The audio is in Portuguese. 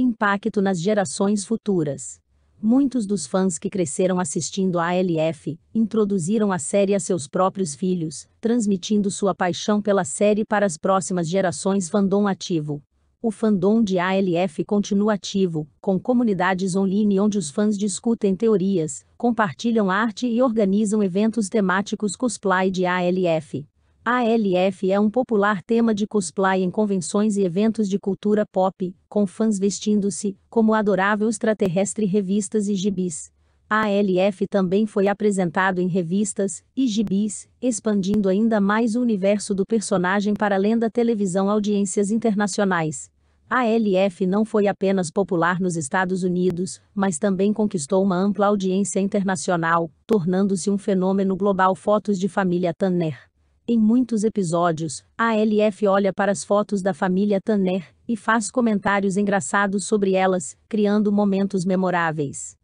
Impacto nas gerações futuras. Muitos dos fãs que cresceram assistindo a ALF introduziram a série a seus próprios filhos, transmitindo sua paixão pela série para as próximas gerações fandom ativo. O fandom de ALF continua ativo, com comunidades online onde os fãs discutem teorias, compartilham arte e organizam eventos temáticos cosplay de ALF. ALF é um popular tema de cosplay em convenções e eventos de cultura pop, com fãs vestindo-se como adorável extraterrestre revistas e gibis. ALF também foi apresentado em revistas e gibis, expandindo ainda mais o universo do personagem para além da televisão audiências internacionais. A LF não foi apenas popular nos Estados Unidos, mas também conquistou uma ampla audiência internacional, tornando-se um fenômeno global. Fotos de família Tanner. Em muitos episódios, a LF olha para as fotos da família Tanner e faz comentários engraçados sobre elas, criando momentos memoráveis.